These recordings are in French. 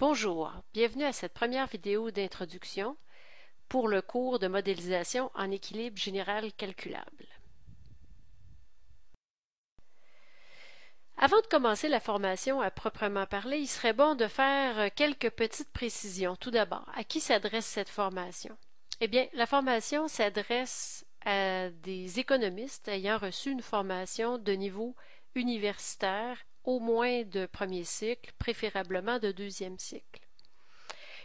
Bonjour, bienvenue à cette première vidéo d'introduction pour le cours de modélisation en équilibre général calculable. Avant de commencer la formation à proprement parler, il serait bon de faire quelques petites précisions. Tout d'abord, à qui s'adresse cette formation? Eh bien, la formation s'adresse à des économistes ayant reçu une formation de niveau universitaire au moins de premier cycle, préférablement de deuxième cycle.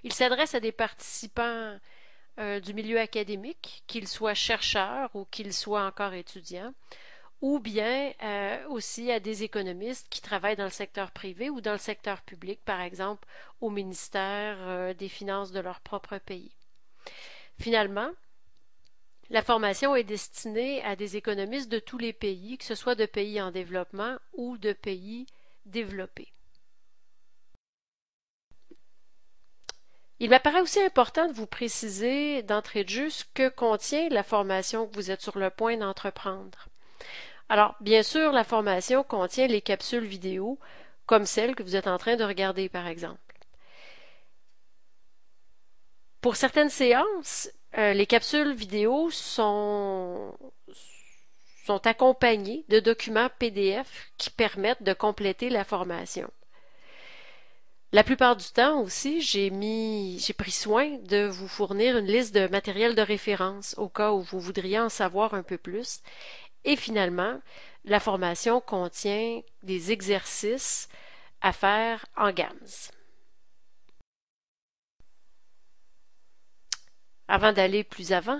Il s'adresse à des participants euh, du milieu académique, qu'ils soient chercheurs ou qu'ils soient encore étudiants, ou bien euh, aussi à des économistes qui travaillent dans le secteur privé ou dans le secteur public, par exemple au ministère euh, des Finances de leur propre pays. Finalement, la formation est destinée à des économistes de tous les pays, que ce soit de pays en développement ou de pays développés. Il m'apparaît aussi important de vous préciser d'entrée de jeu ce que contient la formation que vous êtes sur le point d'entreprendre. Alors, bien sûr, la formation contient les capsules vidéo, comme celle que vous êtes en train de regarder, par exemple. Pour certaines séances, euh, les capsules vidéo sont, accompagnées de documents PDF qui permettent de compléter la formation. La plupart du temps aussi, j'ai mis, j'ai pris soin de vous fournir une liste de matériel de référence au cas où vous voudriez en savoir un peu plus. Et finalement, la formation contient des exercices à faire en GAMS. Avant d'aller plus avant,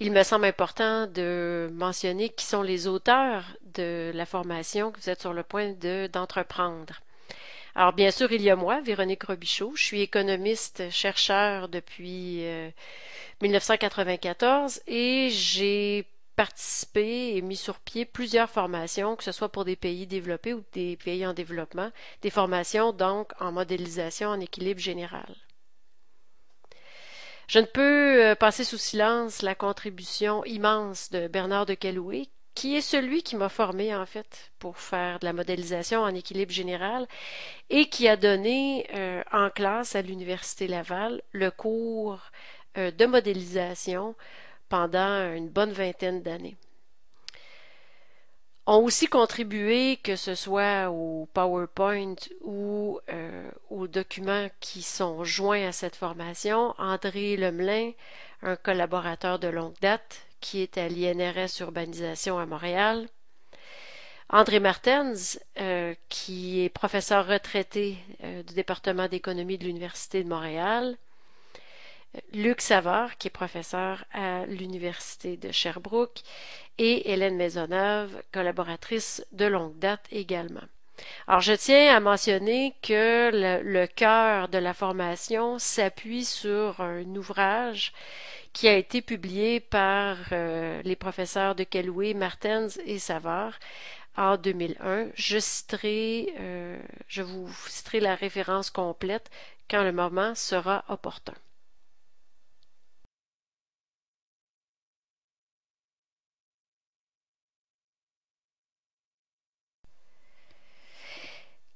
il me semble important de mentionner qui sont les auteurs de la formation que vous êtes sur le point d'entreprendre. alors bien sûr, il y a moi, Véronique Robichaud. Je suis économiste, chercheur depuis 1994 euh, et j'ai participé et mis sur pied plusieurs formations, que ce soit pour des pays développés ou des pays en développement, des formations donc en modélisation en équilibre général. Je ne peux euh, passer sous silence la contribution immense de Bernard de Calouet, qui est celui qui m'a formé en fait pour faire de la modélisation en équilibre général et qui a donné euh, en classe à l'Université Laval le cours euh, de modélisation pendant une bonne vingtaine d'années ont aussi contribué, que ce soit au PowerPoint ou euh, aux documents qui sont joints à cette formation, André Lemelin, un collaborateur de longue date qui est à l'INRS Urbanisation à Montréal, André Martens, euh, qui est professeur retraité euh, du département d'économie de l'Université de Montréal, Luc Savard, qui est professeur à l'Université de Sherbrooke, et Hélène Maisonneuve, collaboratrice de longue date également. Alors, je tiens à mentionner que le, cœur de la formation s'appuie sur un ouvrage qui a été publié par euh, les professeurs de Kelloué, Martens et Savard en 2001. Je citerai, euh, je vous citerai la référence complète quand le moment sera opportun.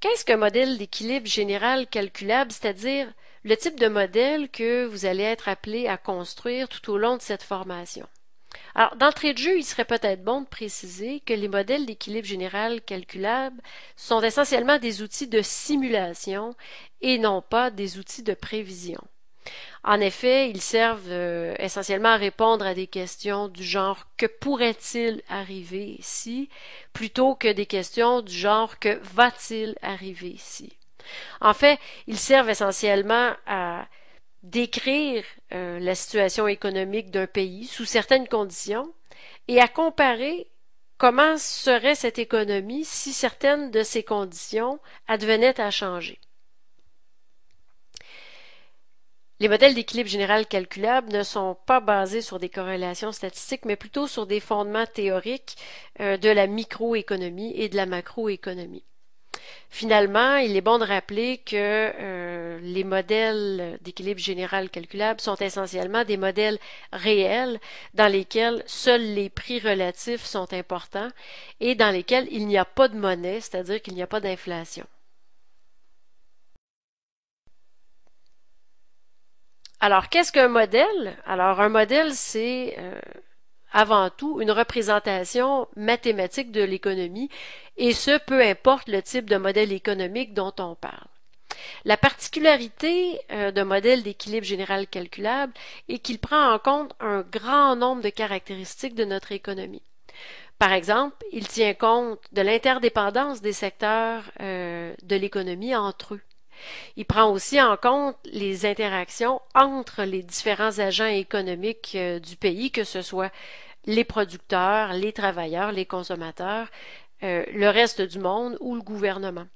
Qu'est-ce qu'un modèle d'équilibre général calculable, c'est-à-dire le type de modèle que vous allez être appelé à construire tout au long de cette formation? Alors, d'entrée de jeu, il serait peut-être bon de préciser que les modèles d'équilibre général calculable sont essentiellement des outils de simulation et non pas des outils de prévision. En effet, ils servent euh, essentiellement à répondre à des questions du genre que pourrait-il arriver si plutôt que des questions du genre que va-t-il arriver si. En fait, ils servent essentiellement à décrire euh, la situation économique d'un pays sous certaines conditions et à comparer comment serait cette économie si certaines de ces conditions advenaient à changer. Les modèles d'équilibre général calculable ne sont pas basés sur des corrélations statistiques, mais plutôt sur des fondements théoriques euh, de la microéconomie et de la macroéconomie. Finalement, il est bon de rappeler que euh, les modèles d'équilibre général calculable sont essentiellement des modèles réels dans lesquels seuls les prix relatifs sont importants et dans lesquels il n'y a pas de monnaie, c'est-à-dire qu'il n'y a pas d'inflation. Alors, qu'est-ce qu'un modèle? Alors, un modèle, c'est euh, avant tout une représentation mathématique de l'économie, et ce, peu importe le type de modèle économique dont on parle. La particularité euh, d'un modèle d'équilibre général calculable est qu'il prend en compte un grand nombre de caractéristiques de notre économie. Par exemple, il tient compte de l'interdépendance des secteurs euh, de l'économie entre eux. Il prend aussi en compte les interactions entre les différents agents économiques euh, du pays, que ce soit les producteurs, les travailleurs, les consommateurs, euh, le reste du monde ou le gouvernement.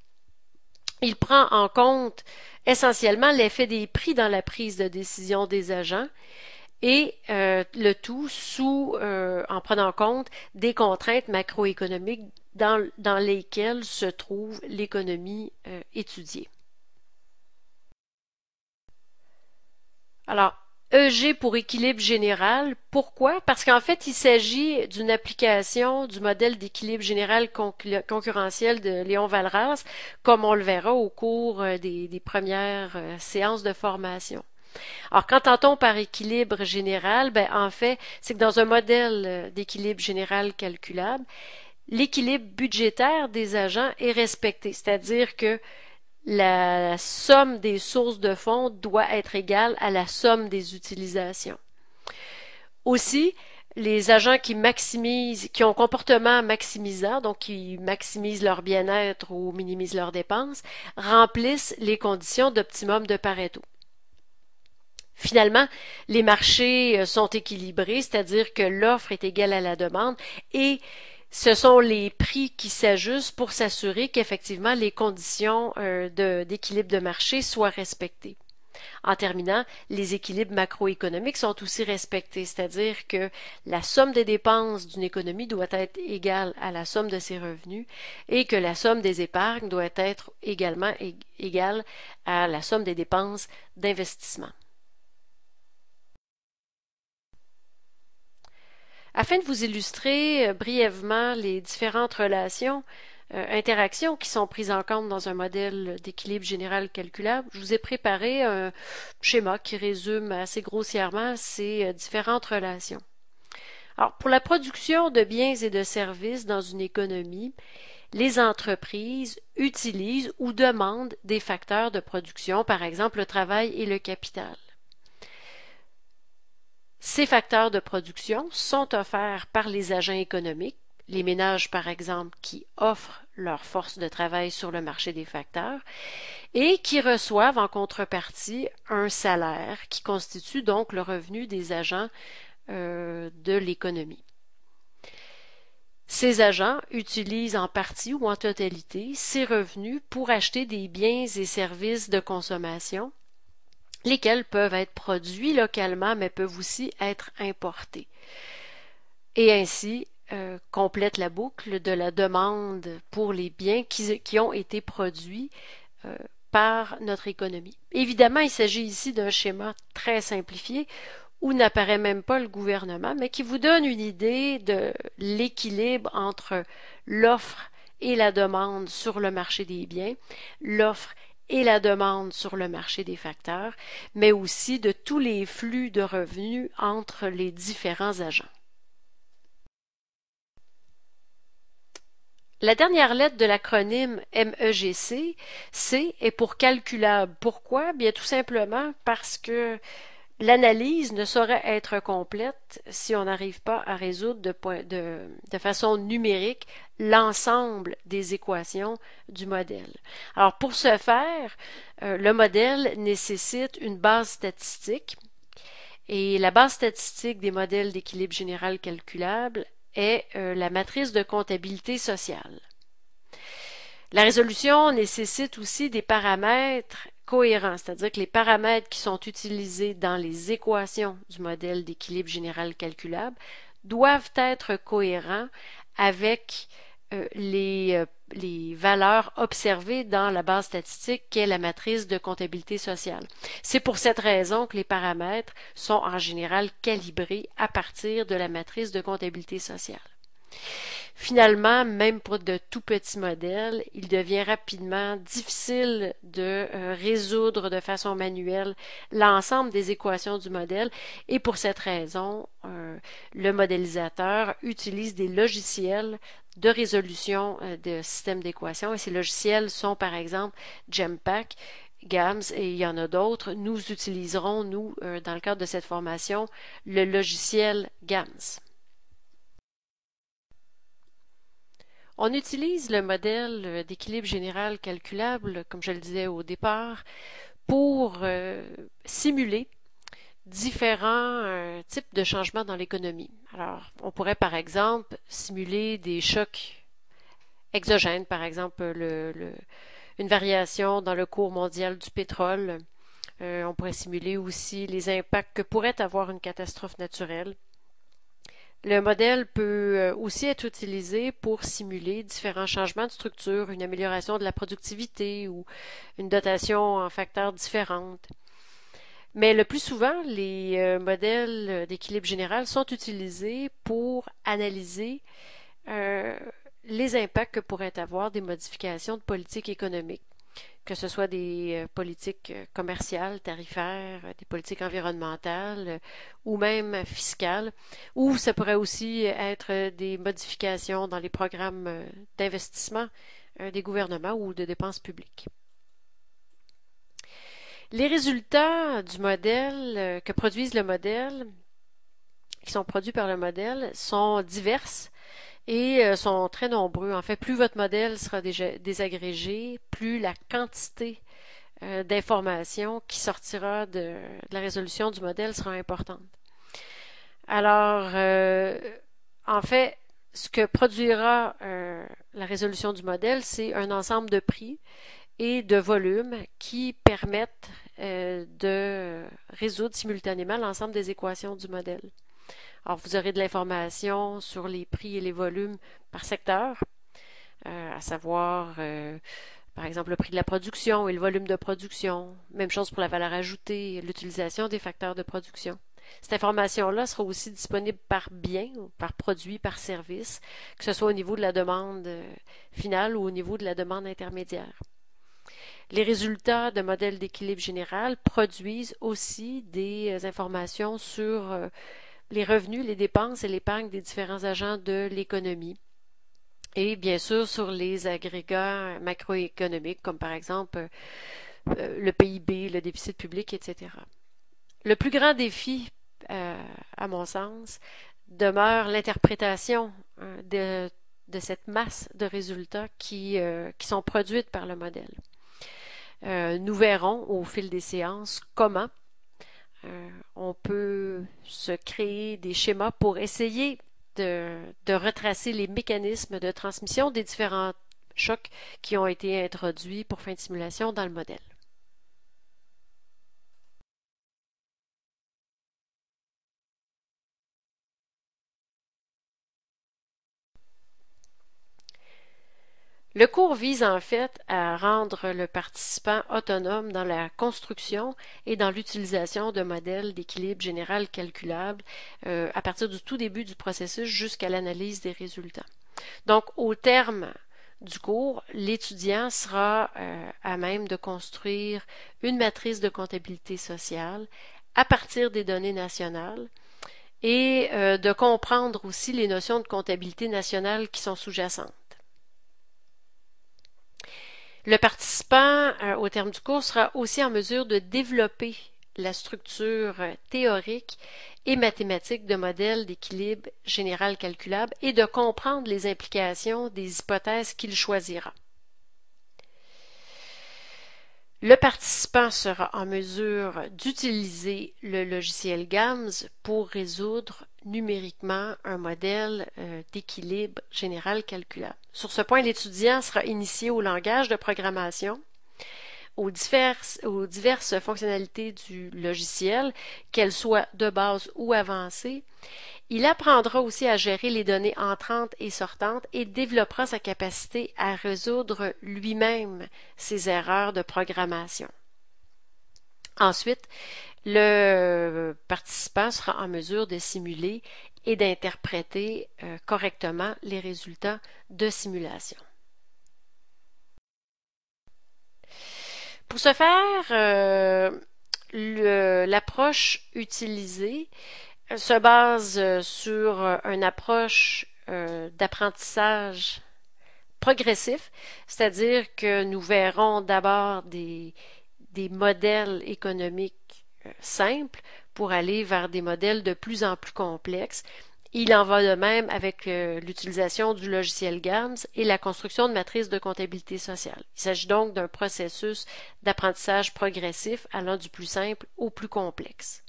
Il prend en compte essentiellement l'effet des prix dans la prise de décision des agents et euh, le tout en prenant en compte des contraintes macroéconomiques dans lesquelles se trouve l'économie étudiée. Alors, EG pour équilibre général. Pourquoi? Parce qu'en fait, il s'agit d'une application du modèle d'équilibre général concurrentiel de Léon Valras, comme on le verra au cours euh, des, premières euh, séances de formation. Alors, qu'entend-on par équilibre général? Ben, en fait, c'est que dans un modèle euh, d'équilibre général calculable, l'équilibre budgétaire des agents est respecté, c'est-à-dire que la somme des sources de fonds doit être égale à la somme des utilisations. Aussi, les agents qui maximisent, qui ont un comportement maximisant, donc qui maximisent leur bien-être ou minimisent leurs dépenses, remplissent les conditions d'optimum de Pareto. Finalement, les marchés euh, sont équilibrés, c'est-à-dire que l'offre est égale à la demande et ce sont les prix qui s'ajustent pour s'assurer qu'effectivement les conditions euh, d'équilibre de marché soient respectées. En terminant, les équilibres macroéconomiques sont aussi respectés, c'est-à-dire que la somme des dépenses d'une économie doit être égale à la somme de ses revenus et que la somme des épargnes doit être également égale à la somme des dépenses d'investissement. Afin de vous illustrer euh, brièvement les différentes relations, euh, interactions qui sont prises en compte dans un modèle d'équilibre général calculable, je vous ai préparé un schéma qui résume assez grossièrement ces euh, différentes relations. Alors, pour la production de biens et de services dans une économie, les entreprises utilisent ou demandent des facteurs de production, par exemple le travail et le capital. Ces facteurs de production sont offerts par les agents économiques, les ménages par exemple qui offrent leur force de travail sur le marché des facteurs et qui reçoivent en contrepartie un salaire qui constitue donc le revenu des agents euh, de l'économie. Ces agents utilisent en partie ou en totalité ces revenus pour acheter des biens et services de consommation lesquels peuvent être produits localement mais peuvent aussi être importés. Et ainsi, euh, complète la boucle de la demande pour les biens qui, ont été produits euh, par notre économie. Évidemment, il s'agit ici d'un schéma très simplifié où n'apparaît même pas le gouvernement, mais qui vous donne une idée de l'équilibre entre l'offre et la demande sur le marché des biens, l'offre et la demande sur le marché des facteurs, mais aussi de tous les flux de revenus entre les différents agents. La dernière lettre de l'acronyme MEGC, C est pour calculable. Pourquoi? Bien tout simplement parce que L'analyse ne saurait être complète si on n'arrive pas à résoudre de, façon numérique l'ensemble des équations du modèle. Alors pour ce faire, euh, le modèle nécessite une base statistique et la base statistique des modèles d'équilibre général calculable est euh, la matrice de comptabilité sociale. La résolution nécessite aussi des paramètres cohérent, c'est-à-dire que les paramètres qui sont utilisés dans les équations du modèle d'équilibre général calculable doivent être cohérents avec euh, les, euh, les, valeurs observées dans la base statistique qu'est la matrice de comptabilité sociale. C'est pour cette raison que les paramètres sont en général calibrés à partir de la matrice de comptabilité sociale. Finalement, même pour de tout petits modèles, il devient rapidement difficile de euh, résoudre de façon manuelle l'ensemble des équations du modèle et pour cette raison, euh, le modélisateur utilise des logiciels de résolution euh, de systèmes d'équations et ces logiciels sont par exemple Gempack, GAMS et il y en a d'autres. Nous utiliserons, nous, dans le cadre de cette formation, le logiciel GAMS. On utilise le modèle euh, d'équilibre général calculable, comme je le disais au départ, pour euh, simuler différents euh, types de changements dans l'économie. Alors, on pourrait par exemple simuler des chocs exogènes, par exemple une variation dans le cours mondial du pétrole. on pourrait simuler aussi les impacts que pourrait avoir une catastrophe naturelle. Le modèle peut euh, aussi être utilisé pour simuler différents changements de structure, une amélioration de la productivité ou une dotation en facteurs différents. Mais le plus souvent, les euh, modèles euh, d'équilibre général sont utilisés pour analyser les impacts que pourraient avoir des modifications de politique économique que ce soit des euh, politiques euh, commerciales, tarifaires, euh, des politiques environnementales ou même fiscales, ou ça pourrait aussi être des modifications dans les programmes d'investissement des gouvernements ou de dépenses publiques. Les résultats du modèle que produisent le modèle, qui sont produits par le modèle, sont diverses et euh, sont très nombreux. En fait, plus votre modèle sera désagrégé, plus la quantité euh, d'informations qui sortira de, la résolution du modèle sera importante. Alors, euh, en fait, ce que produira la résolution du modèle, c'est un ensemble de prix et de volumes qui permettent de résoudre simultanément l'ensemble des équations du modèle. Alors, vous aurez de l'information sur les prix et les volumes par secteur, euh, à savoir, euh, par exemple, le prix de la production et le volume de production. Même chose pour la valeur ajoutée, l'utilisation des facteurs de production. Cette information-là sera aussi disponible par bien, par produit, par service, que ce soit au niveau de la demande euh, finale ou au niveau de la demande intermédiaire. Les résultats de modèles d'équilibre général produisent aussi des informations sur les revenus, les dépenses et l'épargne des différents agents de l'économie. Et bien sûr, sur les agrégats macroéconomiques, comme par exemple euh, le PIB, le déficit public, etc. Le plus grand défi, euh, à mon sens, demeure l'interprétation hein, de, cette masse de résultats qui euh, sont produites par le modèle. nous verrons au fil des séances comment euh, on peut se créer des schémas pour essayer de, retracer les mécanismes de transmission des différents chocs qui ont été introduits pour fin de simulation dans le modèle. Le cours vise en fait à rendre le participant autonome dans la construction et dans l'utilisation de modèles d'équilibre général calculable euh, à partir du tout début du processus jusqu'à l'analyse des résultats. Donc, au terme du cours, l'étudiant sera euh, à même de construire une matrice de comptabilité sociale à partir des données nationales et euh, de comprendre aussi les notions de comptabilité nationale qui sont sous-jacentes. Le participant, euh, au terme du cours, sera aussi en mesure de développer la structure euh, théorique et mathématique de modèles d'équilibre général calculable et de comprendre les implications des hypothèses qu'il choisira. Le participant sera en mesure d'utiliser le logiciel GAMS pour résoudre numériquement un modèle euh, d'équilibre général calculable. Sur ce point, l'étudiant sera initié au langage de programmation, aux aux diverses fonctionnalités du logiciel, qu'elles soient de base ou avancées. Il apprendra aussi à gérer les données entrantes et sortantes et développera sa capacité à résoudre lui-même ses erreurs de programmation. Ensuite, le participant sera en mesure de simuler et d'interpréter euh, correctement les résultats de simulation. Pour ce faire, euh, l'approche utilisée se base euh, sur une approche d'apprentissage progressif, c'est-à-dire que nous verrons d'abord des modèles économiques simple pour aller vers des modèles de plus en plus complexes. Il en va de même avec euh, l'utilisation du logiciel GAMS et la construction de matrices de comptabilité sociale. Il s'agit donc d'un processus d'apprentissage progressif allant du plus simple au plus complexe.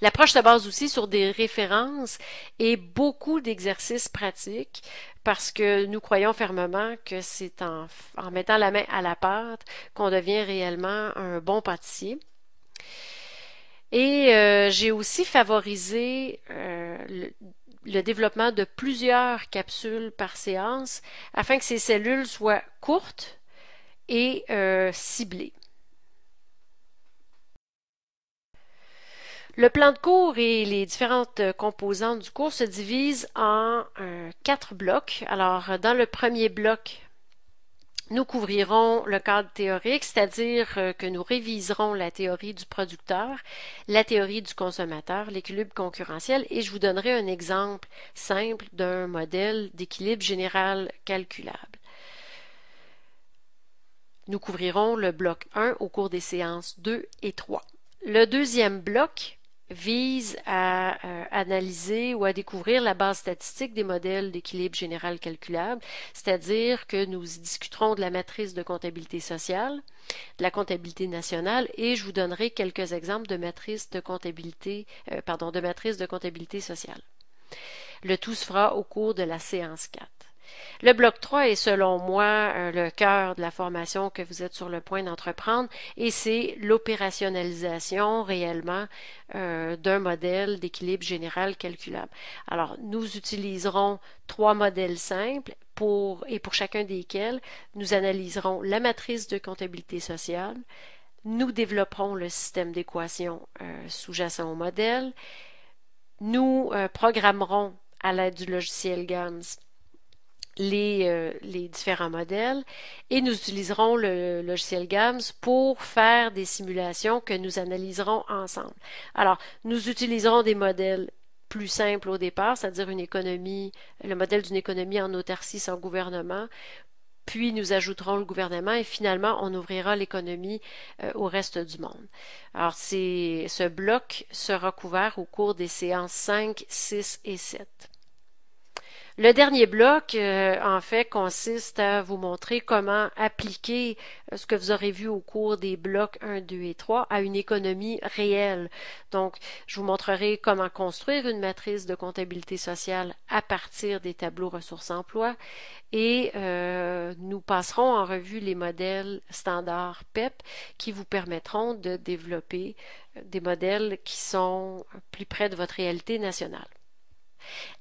L'approche se base aussi sur des références et beaucoup d'exercices pratiques parce que nous croyons fermement que c'est en, mettant la main à la pâte qu'on devient réellement un bon pâtissier. Et euh, j'ai aussi favorisé euh, le, développement de plusieurs capsules par séance afin que ces cellules soient courtes et euh, ciblées. Le plan de cours et les différentes euh, composantes du cours se divisent en euh, quatre blocs. Alors, euh, dans le premier bloc, nous couvrirons le cadre théorique, c'est-à-dire que nous réviserons la théorie du producteur, la théorie du consommateur, l'équilibre concurrentiel et je vous donnerai un exemple simple d'un modèle d'équilibre général calculable. Nous couvrirons le bloc 1 au cours des séances 2 et 3. Le deuxième bloc vise à euh, analyser ou à découvrir la base statistique des modèles d'équilibre général calculable, c'est-à-dire que nous discuterons de la matrice de comptabilité sociale, de la comptabilité nationale, et je vous donnerai quelques exemples de matrice de comptabilité, euh, pardon, de matrices de comptabilité sociale. Le tout se fera au cours de la séance 4. Le bloc 3 est selon moi euh, le cœur de la formation que vous êtes sur le point d'entreprendre et c'est l'opérationnalisation réellement euh, d'un modèle d'équilibre général calculable. Alors, nous utiliserons trois modèles simples pour, et pour chacun desquels, nous analyserons la matrice de comptabilité sociale, nous développerons le système d'équation euh, sous-jacent au modèle, nous programmerons à l'aide du logiciel GAMS euh, les, différents modèles et nous utiliserons le logiciel GAMS pour faire des simulations que nous analyserons ensemble. Alors, nous utiliserons des modèles plus simples au départ, c'est-à-dire une économie, le modèle d'une économie en autarcie sans gouvernement, puis nous ajouterons le gouvernement et finalement on ouvrira l'économie euh, au reste du monde. Alors ce bloc sera couvert au cours des séances 5, 6 et 7. Le dernier bloc, euh, en fait, consiste à vous montrer comment appliquer euh, ce que vous aurez vu au cours des blocs 1, 2 et 3 à une économie réelle. Donc, je vous montrerai comment construire une matrice de comptabilité sociale à partir des tableaux ressources emploi et euh, nous passerons en revue les modèles standards PEP e qui vous permettront de développer des modèles qui sont plus près de votre réalité nationale.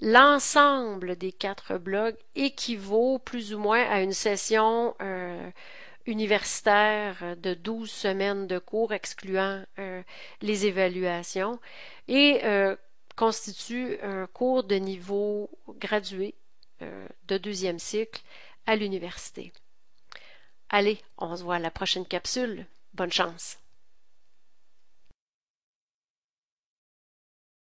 L'ensemble des quatre blogs équivaut plus ou moins à une session euh, universitaire de 12 semaines de cours, excluant euh, les évaluations, et euh, constitue un cours de niveau gradué de deuxième cycle à l'université. Allez, on se voit à la prochaine capsule. Bonne chance.